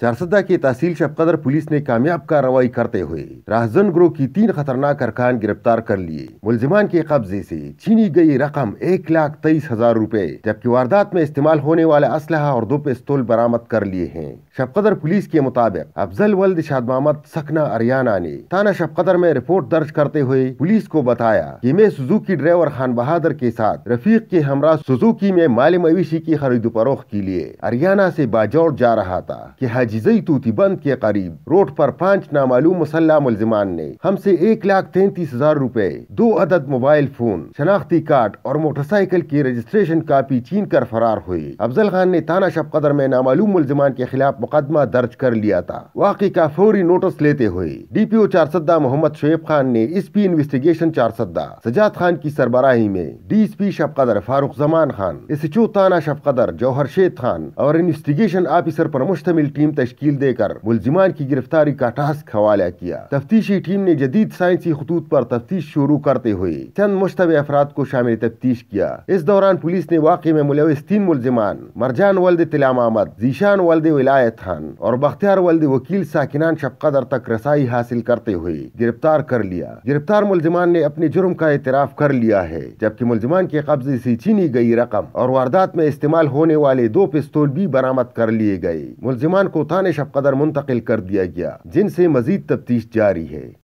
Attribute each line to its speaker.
Speaker 1: چارسدہ کے تحصیل شفقدر پولیس نے کامیاب کارروائی کرتے ہوئے راہزن گروہ کی تین خطرناک ارکان گرفتار کر لیے ملزمان کے قبضے سے چینی گئی رقم ایک لاکھ تیئیس ہزار روپے جبکہ واردات میں استعمال ہونے والے اسلحہ اور دو پستول برامت کر لیے ہیں شفقدر پولیس کے مطابق افضل ولد شاد محمد سکنا اریانہ نے تھانہ شفقدر میں رپورٹ درج کرتے ہوئے پولیس کو بتایا کہ میں سوزوکی ڈرائیور خان بہادر کے ساتھ رفیق کے ہمراہ سوزوکی میں مال مویشی کی خرید و فروخت کے لیے اریانہ سے باجوڑ جا رہا تھا کہ حج توتی بند کے قریب روڈ پر پانچ نامعلوم مسلح ملزمان نے ہم سے ایک لاکھ تینتیس ہزار روپے دو عدد موبائل فون شناختی کارڈ اور موٹر سائیکل کی رجسٹریشن کاپی چین کر فرار ہوئی افضل خان نے تانا شب قدر میں نامعلوم ملزمان کے خلاف مقدمہ درج کر لیا تھا واقعی کا فوری نوٹس لیتے ہوئے ڈی پی او چار سدہ محمد شعیب خان نے ایس پی انویسٹیگیشن چار سدہ سجاد خان کی سربراہی میں ڈی ایس پی شب قدر فاروق زمان خان ایس ایچ او تانا قدر جوہر شید خان اور انویسٹیگیشن آفیسر پر مشتمل ٹیم تشکیل دے کر ملزمان کی گرفتاری کا ٹاسک حوالہ کیا تفتیشی ٹیم نے جدید سائنسی خطوط پر تفتیش شروع کرتے ہوئے چند مشتبہ افراد کو شامل تفتیش کیا اس دوران پولیس نے واقع میں ملوث تین ملزمان مرجان ولد تلام ولایت خان اور بختیار ولد وکیل ساکنان شب قدر تک رسائی حاصل کرتے ہوئے گرفتار کر لیا گرفتار ملزمان نے اپنے جرم کا اعتراف کر لیا ہے جبکہ ملزمان کے قبضے سے چھینی گئی رقم اور واردات میں استعمال ہونے والے دو پستول بھی برامد کر لیے گئے ملزمان کو سلطان شب قدر منتقل کر دیا گیا جن سے مزید تفتیش جاری ہے